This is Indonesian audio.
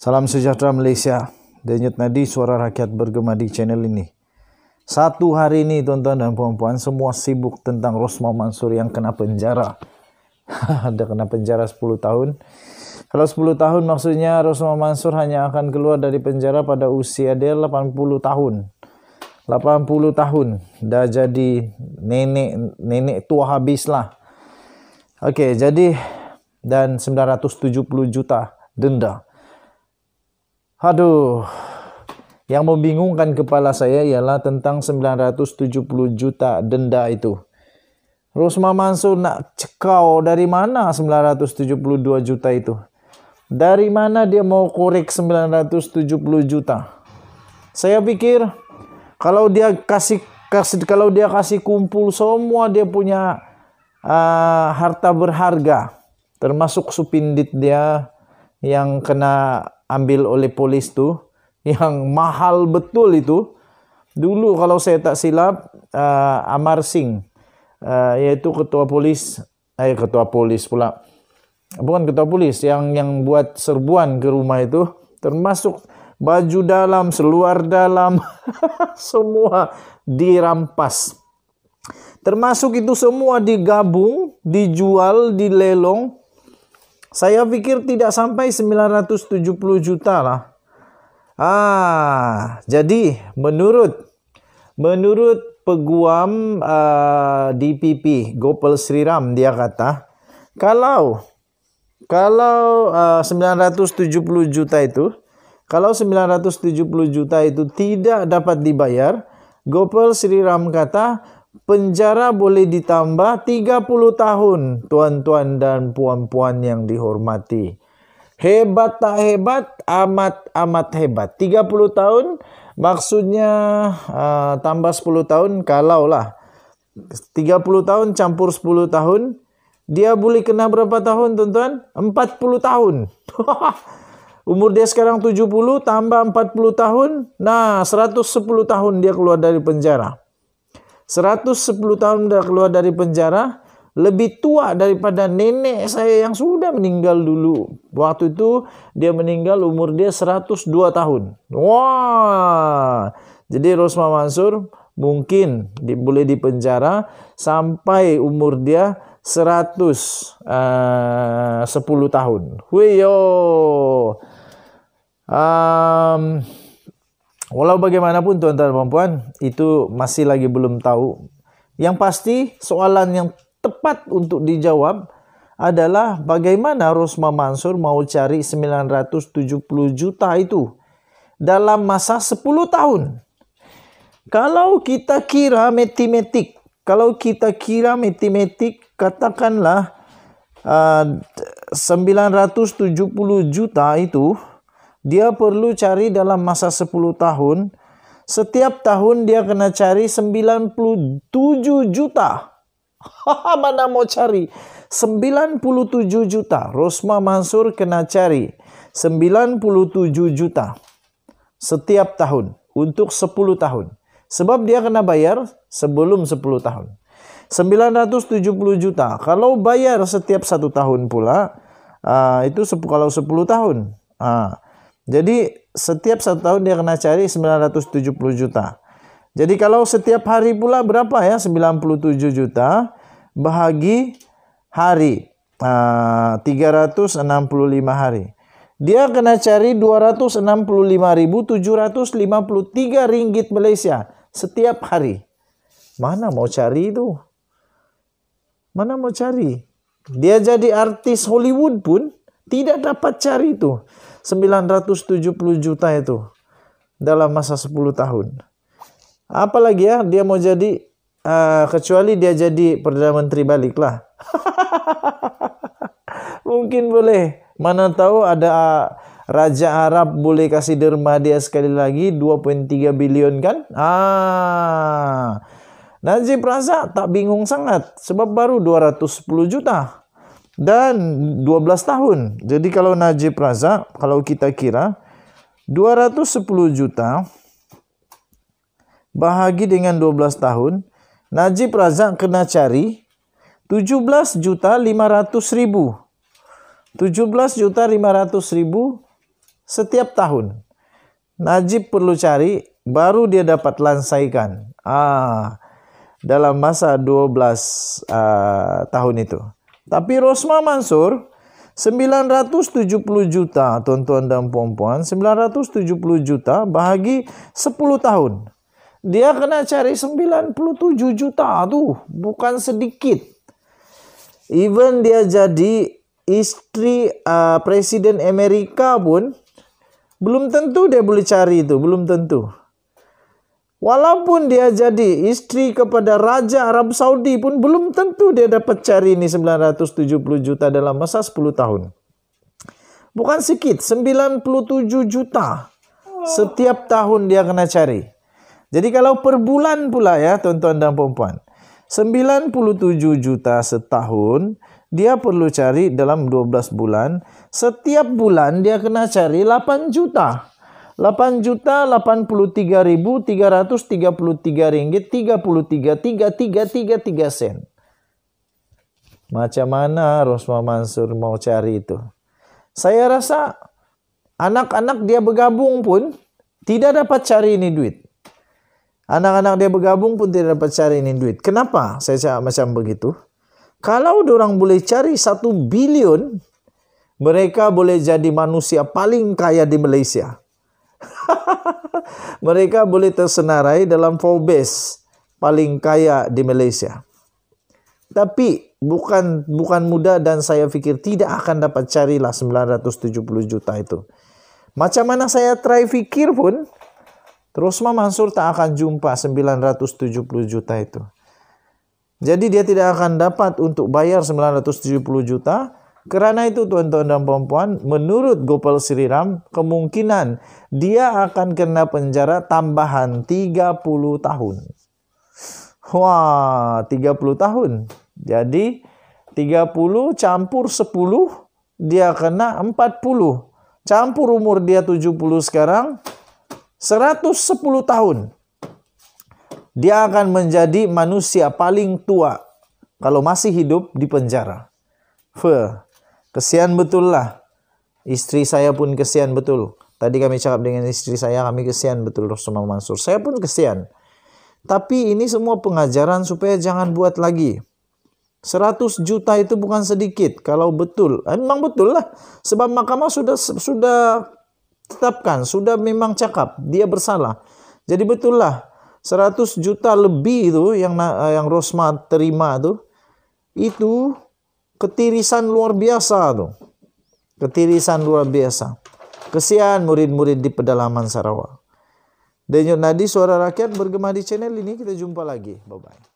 Salam sejahtera Malaysia. Denyut nadi suara rakyat bergema di channel ini. Satu hari ini tuan-tuan dan puan-puan semua sibuk tentang Rosma Mansur yang kena penjara. Ada kena penjara 10 tahun. Kalau 10 tahun maksudnya Rosma Mansur hanya akan keluar dari penjara pada usia dia 80 tahun. 80 tahun dah jadi nenek nenek tua habis lah. Oke, okay, jadi dan 970 juta denda Aduh, yang membingungkan kepala saya ialah tentang 970 juta denda itu. Rusma Mansur nak cekau dari mana 972 juta itu? Dari mana dia mau korek 970 juta? Saya pikir kalau dia kasih, kasih kalau dia kasih kumpul semua dia punya uh, harta berharga termasuk supindit dia yang kena diambil oleh polis tuh yang mahal betul itu. Dulu kalau saya tak silap uh, Amar Singh uh, yaitu ketua polis eh ketua polis pula. Bukan ketua polis yang yang buat serbuan ke rumah itu termasuk baju dalam, seluar dalam semua dirampas. Termasuk itu semua digabung, dijual, dilelong saya pikir tidak sampai 970 juta lah. Ah, jadi menurut menurut peguam uh, ah, DPP Gopal Sriram dia kata kalau kalau ah, uh, 970 juta itu kalau 970 juta itu tidak dapat dibayar Gopal Sriram kata penjara boleh ditambah 30 tahun tuan-tuan dan puan-puan yang dihormati. Hebat tak hebat, amat-amat hebat. 30 tahun maksudnya uh, tambah 10 tahun kalaulah 30 tahun campur 10 tahun dia boleh kena berapa tahun tuan-tuan? 40 tahun. Umur dia sekarang 70 tambah 40 tahun. Nah, 110 tahun dia keluar dari penjara. 110 tahun sudah keluar dari penjara, lebih tua daripada nenek saya yang sudah meninggal dulu. Waktu itu dia meninggal umur dia 102 tahun. Wah. Jadi Rosma Mansur mungkin di, boleh dipenjara sampai umur dia 110 eh, tahun. yo. Um, Walau bagaimanapun tuan-tuan dan puan itu masih lagi belum tahu. Yang pasti soalan yang tepat untuk dijawab adalah bagaimana Rosma Mansur mau cari 970 juta itu dalam masa 10 tahun. Kalau kita kira matematik, kalau kita kira matematik katakanlah uh, 970 juta itu dia perlu cari dalam masa 10 tahun. Setiap tahun dia kena cari 97 juta. Mana mau cari? 97 juta. Rosma Mansur kena cari 97 juta setiap tahun untuk 10 tahun. Sebab dia kena bayar sebelum 10 tahun. 970 juta. Kalau bayar setiap satu tahun pula, uh, itu kalau 10 tahun. Uh, jadi setiap satu tahun dia kena cari 970 juta. Jadi kalau setiap hari pula berapa ya? 97 juta bahagi hari. Ah, uh, 365 hari. Dia kena cari 265.753 ringgit Malaysia setiap hari. Mana mau cari itu? Mana mau cari? Dia jadi artis Hollywood pun tidak dapat cari itu. 970 juta itu dalam masa 10 tahun. Apalagi ya dia mau jadi uh, kecuali dia jadi perdana menteri baliklah. Mungkin boleh. Mana tahu ada eh, raja Arab boleh kasih derma dia sekali lagi 2.3 billion kan? Ah. Najib Razak tak bingung sangat sebab baru 210 juta dan 12 tahun. Jadi kalau Najib Razak kalau kita kira 210 juta bahagi dengan 12 tahun, Najib Razak kena cari 17 juta 500 ribu. 17 juta 500 ribu setiap tahun. Najib perlu cari baru dia dapat lansaikan. Ah, dalam masa 12 uh, ah, tahun itu. Tapi Rosma Mansur 970 juta tuan-tuan dan puan-puan, perempuan 970 juta bahagi 10 tahun dia kena cari 97 juta tuh bukan sedikit even dia jadi istri uh, presiden Amerika pun belum tentu dia boleh cari itu belum tentu Walaupun dia jadi istri kepada raja Arab Saudi pun belum tentu dia dapat cari ini 970 juta dalam masa 10 tahun. Bukan sedikit, 97 juta setiap tahun dia kena cari. Jadi kalau per bulan pula ya tuan-tuan dan perempuan. 97 juta setahun dia perlu cari dalam 12 bulan. Setiap bulan dia kena cari 8 juta. 8 juta tiga ringgit tiga sen. Macam mana Rosma Mansur mau cari itu? Saya rasa anak-anak dia bergabung pun tidak dapat cari ini duit. Anak-anak dia bergabung pun tidak dapat cari ini duit. Kenapa saya macam begitu? Kalau orang boleh cari satu bilion, mereka boleh jadi manusia paling kaya di Malaysia. Mereka boleh tersenarai dalam Forbes paling kaya di Malaysia. Tapi bukan bukan mudah dan saya pikir tidak akan dapat carilah 970 juta itu. Macam mana saya try fikir pun Rosma Mansur tak akan jumpa 970 juta itu. Jadi dia tidak akan dapat untuk bayar 970 juta karena itu tuan-tuan dan perempuan, menurut Gopal Siriram, kemungkinan dia akan kena penjara tambahan 30 tahun. Wah, 30 tahun. Jadi 30 campur 10, dia kena 40. Campur umur dia 70 sekarang, 110 tahun. Dia akan menjadi manusia paling tua kalau masih hidup di penjara. Fuh. Kesian betul lah. Istri saya pun kesian betul. Tadi kami cakap dengan istri saya, kami kesian betul Rasulullah Mansur. Saya pun kesian. Tapi ini semua pengajaran supaya jangan buat lagi. 100 juta itu bukan sedikit kalau betul. Eh, memang betul lah. Sebab mahkamah sudah sudah tetapkan, sudah memang cakap dia bersalah. Jadi betul lah 100 juta lebih itu yang yang Rosma terima itu itu ketirisan luar biasa tuh. Ketirisan luar biasa. Kesian murid-murid di pedalaman Sarawak. Denyut nadi suara rakyat bergema di channel ini kita jumpa lagi. Bye bye.